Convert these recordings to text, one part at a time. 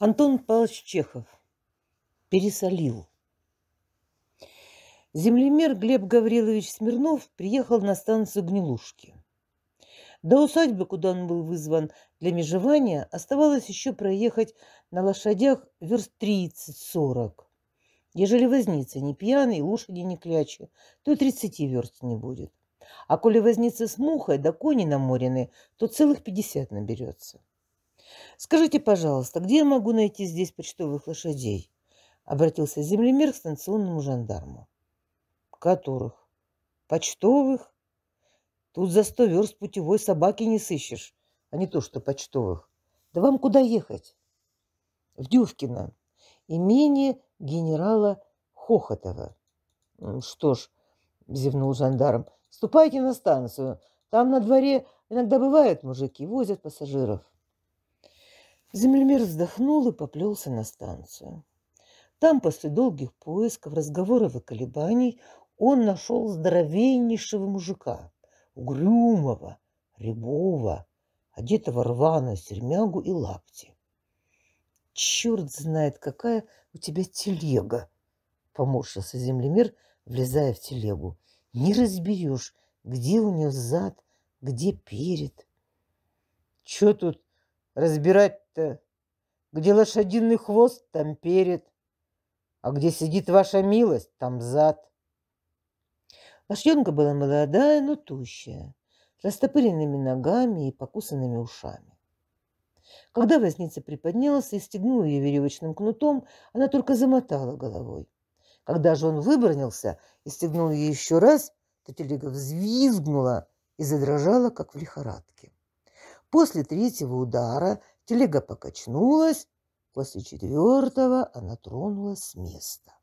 Антон Павлович Чехов пересолил. Землемер Глеб Гаврилович Смирнов приехал на станцию Гнилушки. До усадьбы, куда он был вызван для межевания, оставалось еще проехать на лошадях верст 30-40. Ежели возница не пьяный, лошади не клячи, то и 30 верст не будет. А коли возница с мухой, да кони наморены, то целых 50 наберется. «Скажите, пожалуйста, где я могу найти здесь почтовых лошадей?» — обратился землемер к станционному жандарму. «Которых? Почтовых? Тут за сто верст путевой собаки не сыщешь, а не то что почтовых. Да вам куда ехать?» «В Дювкино, имение генерала Хохотова». «Что ж», — зевнул жандарм, — «ступайте на станцию. Там на дворе иногда бывают мужики, возят пассажиров». Землемер вздохнул и поплелся на станцию. Там, после долгих поисков, разговоров и колебаний, он нашел здоровеннейшего мужика, угрюмого, рябого, одетого рвано, сермягу и лапти. «Черт знает, какая у тебя телега!» — поморщился землемер, влезая в телегу. «Не разберешь, где у нее зад, где перед». «Че тут разбирать то Где лошадиный хвост, там перед. А где сидит ваша милость, там зад. Лошаденка была молодая, но тущая, с растопыренными ногами и покусанными ушами. Когда возница приподнялся и стегнул ее веревочным кнутом, она только замотала головой. Когда же он выбронился и стегнул ее еще раз, то телега взвизгнула и задрожала, как в лихорадке. После третьего удара Телега покачнулась, после четвертого она тронулась с места.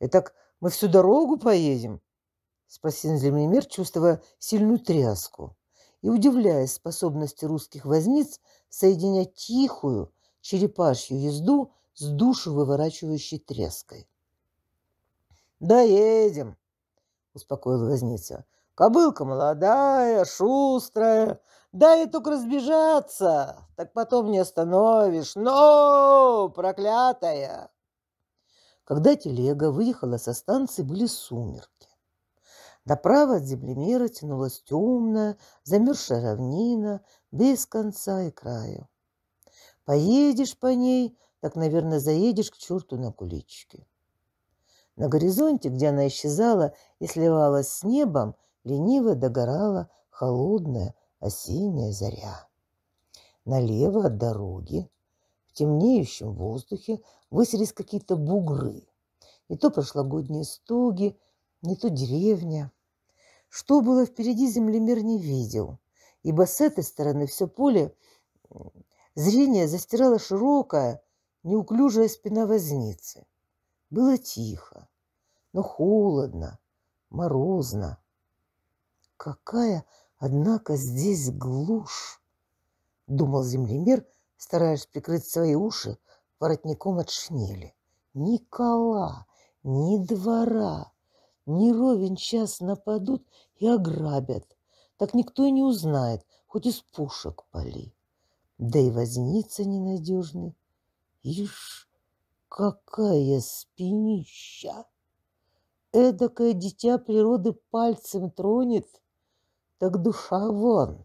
«Итак, «Э, мы всю дорогу поедем?» – спросил землемер, чувствуя сильную тряску и удивляясь способности русских возниц соединять тихую черепашью езду с душу выворачивающей тряской. «Доедем!» – успокоил возница. Кобылка молодая, шустрая, дай только разбежаться, так потом не остановишь. Но, проклятая! Когда телега выехала со станции, были сумерки. Направо от землемера тянулась темная, замерзшая равнина, без конца и краю. Поедешь по ней, так, наверное, заедешь к черту на куличке. На горизонте, где она исчезала и сливалась с небом, лениво догорала холодная осенняя заря. Налево от дороги в темнеющем воздухе высились какие-то бугры. Не то прошлогодние стоги, не то деревня. Что было впереди, землемер не видел, ибо с этой стороны все поле зрение застирала широкая, неуклюжая спина возницы. Было тихо, но холодно, морозно. Какая, однако, здесь глушь! Думал землемер, стараясь прикрыть свои уши воротником от шнели. Ни кола, ни двора, ни ровень час нападут и ограбят. Так никто и не узнает, хоть из пушек пали. Да и возница ненадежный. Ишь, какая спинища! Эдакое дитя природы пальцем тронет — так душа вон.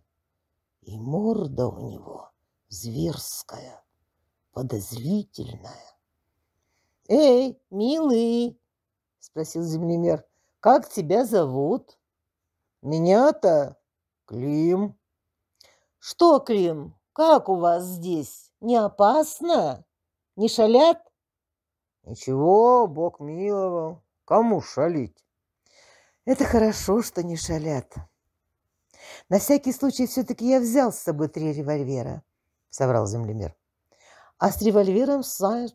И морда у него зверская, подозрительная. «Эй, милый!» — спросил землемер. «Как тебя зовут?» «Меня-то Клим». «Что, Клим, как у вас здесь? Не опасно? Не шалят?» «Ничего, Бог миловал. Кому шалить?» «Это хорошо, что не шалят. На всякий случай все-таки я взял с собой три револьвера, — соврал землемер. А с револьвером,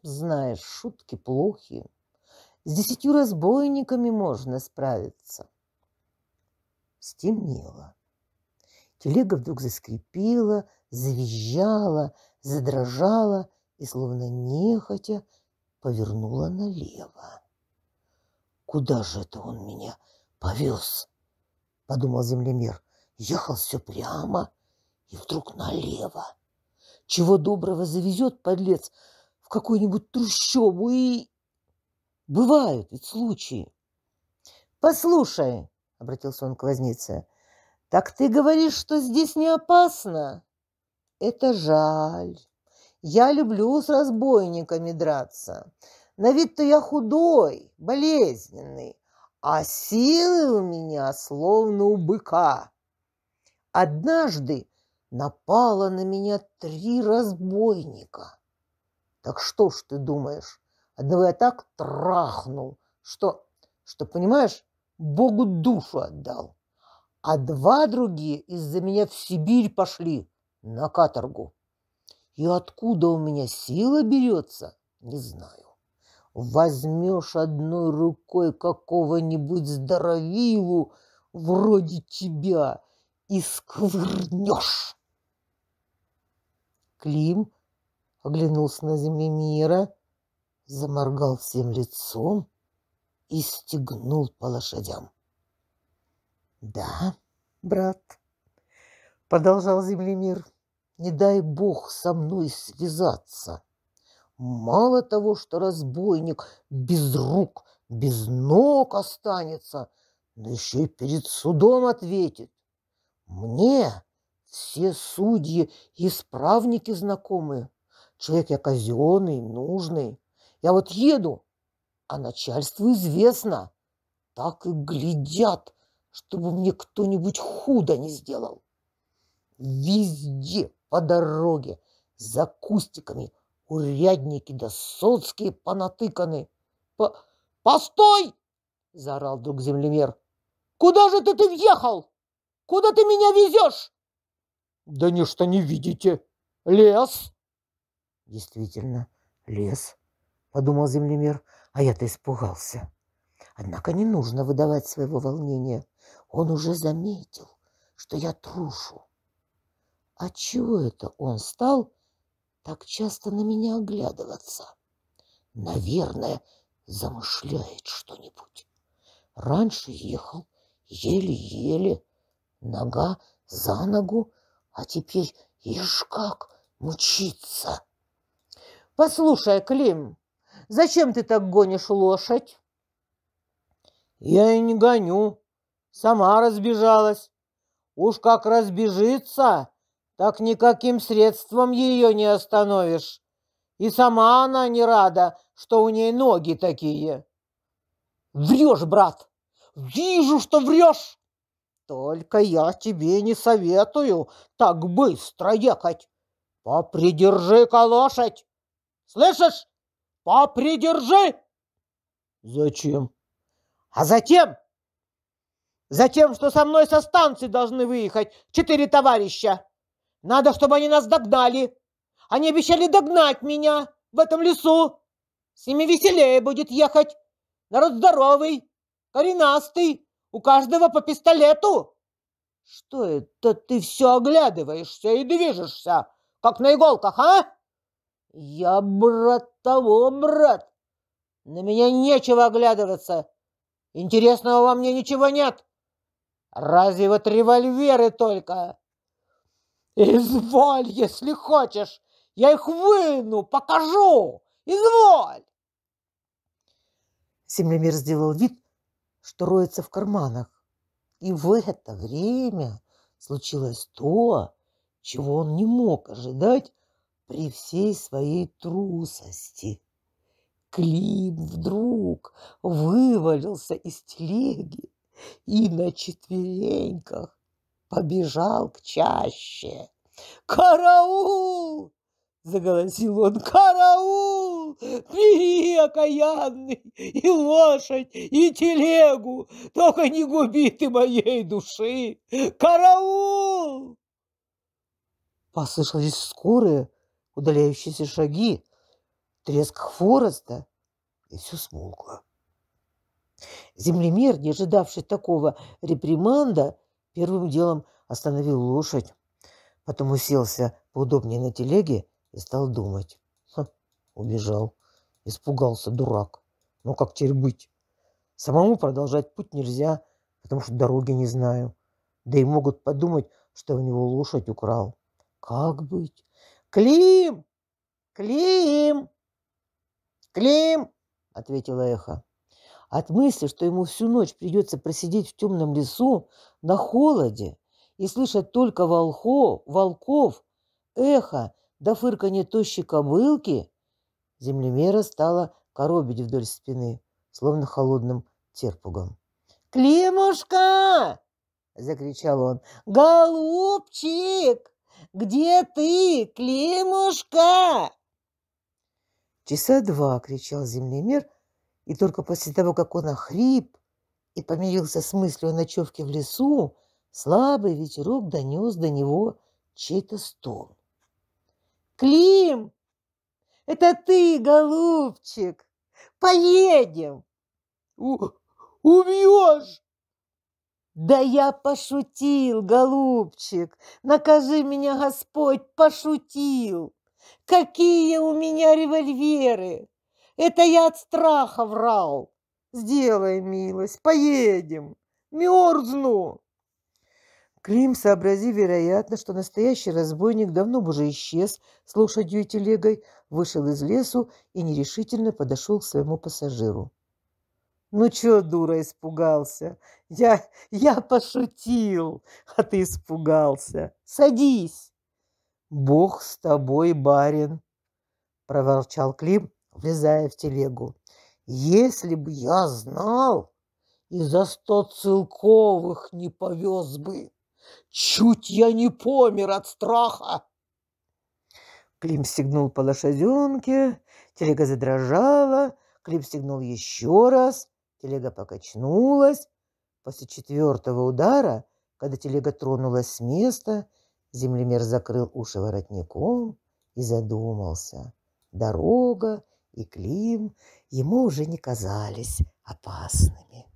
знаешь, шутки плохие. С десятью разбойниками можно справиться. Стемнело. Телега вдруг заскрипела, завизжала, задрожала и, словно нехотя, повернула налево. «Куда же это он меня повез?» — подумал землемер. Ехал все прямо и вдруг налево. Чего доброго завезет подлец в какую-нибудь трущобу и... Бывают ведь случаи. «Послушай», — обратился он к вознице, — «так ты говоришь, что здесь не опасно?» «Это жаль. Я люблю с разбойниками драться. На вид-то я худой, болезненный, а силы у меня словно у быка. Однажды напало на меня три разбойника. Так что ж ты думаешь? Одного я так трахнул, что, что понимаешь, Богу душу отдал. А два другие из-за меня в Сибирь пошли на каторгу. И откуда у меня сила берется, не знаю. Возьмешь одной рукой какого-нибудь здоровилу вроде тебя – и сковырнешь. Клим оглянулся на землемира, заморгал всем лицом и стегнул по лошадям. «Да, брат», — продолжал землемир, — «не дай бог со мной связаться. Мало того, что разбойник без рук, без ног останется, но еще и перед судом ответит. Мне все судьи и справники знакомые. Человек я казенный, нужный. Я вот еду, а начальству известно. Так и глядят, чтобы мне кто-нибудь худо не сделал. Везде по дороге, за кустиками, урядники да соцкие понатыканы. По... «Постой!» – заорал вдруг землемер. «Куда же ты, ты въехал?» Куда ты меня везешь? Да ничто не видите. Лес. Действительно, лес, подумал землемер, а я-то испугался. Однако не нужно выдавать своего волнения. Он уже заметил, что я трушу. А чего это он стал так часто на меня оглядываться? Наверное, замышляет что-нибудь. Раньше ехал еле-еле, нога за ногу, а теперь ишь как мучиться. Послушай, Клим, зачем ты так гонишь лошадь? Я и не гоню, сама разбежалась. Уж как разбежится, так никаким средством ее не остановишь. И сама она не рада, что у ней ноги такие. Врешь, брат, вижу, что врешь. Только я тебе не советую так быстро ехать. Попридержи-ка лошадь. Слышишь? Попридержи. Зачем? А затем? Затем, что со мной со станции должны выехать четыре товарища. Надо, чтобы они нас догнали. Они обещали догнать меня в этом лесу. С ними веселее будет ехать. Народ здоровый, коренастый, у каждого по пистолету!» «Что это ты все оглядываешься и движешься, как на иголках, а?» «Я брат того, брат! На меня нечего оглядываться! Интересного во мне ничего нет! Разве вот револьверы только!» «Изволь, если хочешь! Я их выну, покажу! Изволь!» Землемир сделал вид, что роется в карманах. И в это время случилось то, чего он не мог ожидать при всей своей трусости. Клим вдруг вывалился из телеги и на четвереньках побежал к чаще. «Караул!» — заголосил он. «Караул!» купил. Бери, окаянный, и лошадь, и телегу, только не губи ты моей души. Караул! Послышались скорые, удаляющиеся шаги, треск хвороста, и все смолкло. Землемер, не ожидавший такого реприманда, первым делом остановил лошадь, потом уселся поудобнее на телеге и стал думать. Убежал. Испугался, дурак. Но как теперь быть? Самому продолжать путь нельзя, потому что дороги не знаю. Да и могут подумать, что у него лошадь украл. Как быть? Клим! Клим! Клим! Ответила эхо. От мысли, что ему всю ночь придется просидеть в темном лесу на холоде и слышать только волхов, волков, эхо да фырканье тощей кобылки, Землемера стала коробить вдоль спины, словно холодным терпугом. «Климушка!» — закричал он. «Голубчик! Где ты, Климушка?» Часа два кричал землемер, и только после того, как он охрип и помирился с мыслью о ночевке в лесу, слабый ветерок донес до него чей-то стон. «Клим! Это ты, голубчик! Поедем!» У «Убьешь!» «Да я пошутил, голубчик! Накажи меня, Господь, пошутил! Какие у меня револьверы! Это я от страха врал! Сделай милость, поедем! Мерзну!» Клим, сообразив, вероятно, что настоящий разбойник давно бы уже исчез с лошадью и телегой, вышел из лесу и нерешительно подошел к своему пассажиру. «Ну чё, дура, испугался? Я, я пошутил, а ты испугался. Садись!» «Бог с тобой, барин!» – проворчал Клим, влезая в телегу. «Если бы я знал, и за сто целковых не повез бы!» Чуть я не помер от страха. Клим стегнул по лошаденке, телега задрожала, Клим стегнул еще раз, телега покачнулась. После четвертого удара, когда телега тронулась с места, землемер закрыл уши воротником и задумался. Дорога и Клим ему уже не казались опасными.